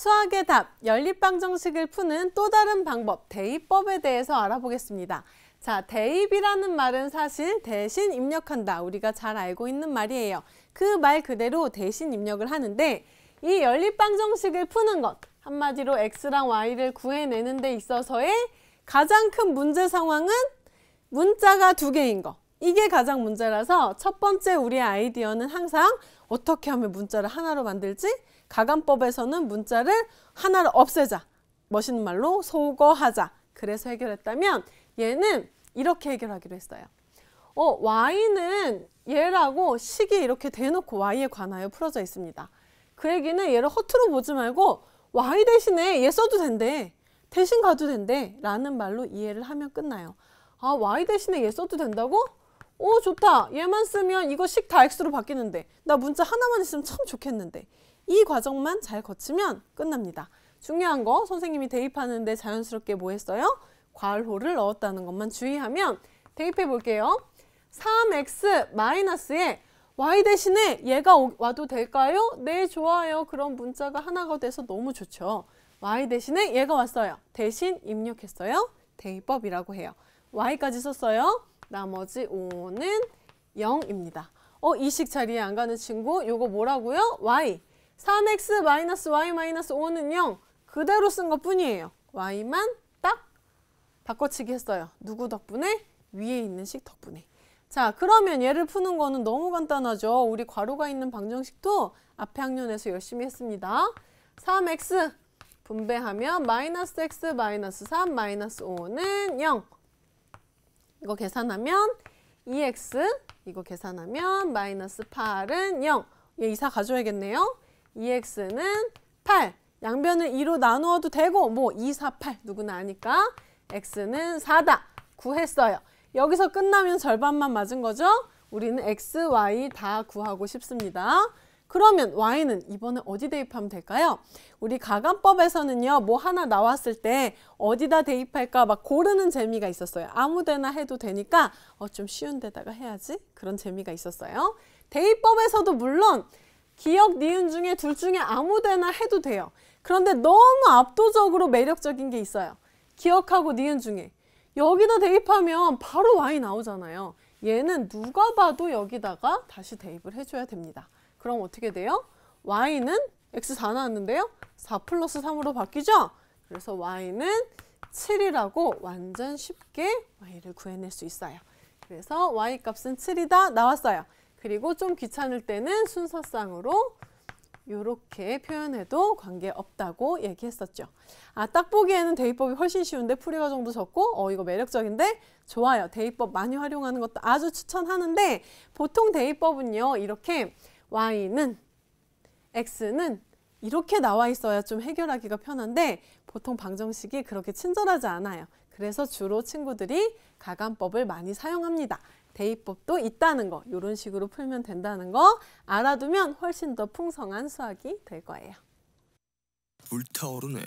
수학의 답, 연립방 정식을 푸는 또 다른 방법, 대입법에 대해서 알아보겠습니다. 자, 대입이라는 말은 사실 대신 입력한다. 우리가 잘 알고 있는 말이에요. 그 말 그대로 대신 입력을 하는데 이 연립방 정식을 푸는 것, 한마디로 X랑 Y를 구해내는 데 있어서의 가장 큰 문제 상황은 문자가 두 개인 거. 이게 가장 문제라서 첫 번째 우리의 아이디어는 항상 어떻게 하면 문자를 하나로 만들지? 가감법에서는 문자를 하나로 없애자. 멋있는 말로 소거하자. 그래서 해결했다면 얘는 이렇게 해결하기로 했어요. 어, y는 얘라고 식이 이렇게 대놓고 y에 관하여 풀어져 있습니다. 그 얘기는 얘를 허투루 보지 말고 y 대신에 얘 써도 된대. 대신 가도 된대. 라는 말로 이해를 하면 끝나요. 아, y 대신에 얘 써도 된다고? 오 어, 좋다 얘만 쓰면 이거 식 다 x로 바뀌는데 나 문자 하나만 있으면 참 좋겠는데 이 과정만 잘 거치면 끝납니다. 중요한 거 선생님이 대입하는데 자연스럽게 뭐 했어요? 괄호를 넣었다는 것만 주의하면 대입해 볼게요. 3x 마이너스에 y 대신에 얘가 와도 될까요? 네 좋아요. 그럼 문자가 하나가 돼서 너무 좋죠. y 대신에 얘가 왔어요. 대신 입력했어요. 대입법이라고 해요. y까지 썼어요. 나머지 5는 0입니다. 어, 이 식 자리에 안 가는 친구, 요거 뭐라고요? y. 3x y 5는 0. 그대로 쓴 것 뿐이에요. y만 딱 바꿔치기 했어요. 누구 덕분에? 위에 있는 식 덕분에. 자, 그러면 얘를 푸는 거는 너무 간단하죠. 우리 괄호가 있는 방정식도 앞에 학년에서 열심히 했습니다. 3x 분배하면 마이너스 x 마이너스 3 마이너스 5는 0. 이거 계산하면 2x e 이거 계산하면 마이너스 8은 0. 이사 가져야겠네요. 2x는 e 8. 양변을 2로 나누어도 되고 뭐 2, 4, 8 누구나 아니까 x는 4다. 구했어요. 여기서 끝나면 절반만 맞은 거죠? 우리는 x, y 다 구하고 싶습니다. 그러면 Y는 이번에 어디 대입하면 될까요? 우리 가감법에서는요. 뭐 하나 나왔을 때 어디다 대입할까 막 고르는 재미가 있었어요. 아무데나 해도 되니까 어, 좀 쉬운 데다가 해야지 그런 재미가 있었어요. 대입법에서도 물론 기억, 니은 중에 둘 중에 아무데나 해도 돼요. 그런데 너무 압도적으로 매력적인 게 있어요. 기억하고 니은 중에. 여기다 대입하면 바로 y 나오잖아요. 얘는 누가 봐도 여기다가 다시 대입을 해줘야 됩니다. 그럼 어떻게 돼요? y는 x4 나왔는데요. 4 플러스 3으로 바뀌죠? 그래서 y는 7이라고 완전 쉽게 y를 구해낼 수 있어요. 그래서 y 값은 7이다 나왔어요. 그리고 좀 귀찮을 때는 순서쌍으로 이렇게 표현해도 관계없다고 얘기했었죠. 아, 딱 보기에는 대입법이 훨씬 쉬운데 풀이 과정도 적고 어 이거 매력적인데 좋아요. 대입법 많이 활용하는 것도 아주 추천하는데 보통 대입법은요. 이렇게 y는 x는 이렇게 나와 있어야 좀 해결하기가 편한데 보통 방정식이 그렇게 친절하지 않아요. 그래서 주로 친구들이 가감법을 많이 사용합니다. 대입법도 있다는 거 이런 식으로 풀면 된다는 거 알아두면 훨씬 더 풍성한 수학이 될 거예요. 불타오르네.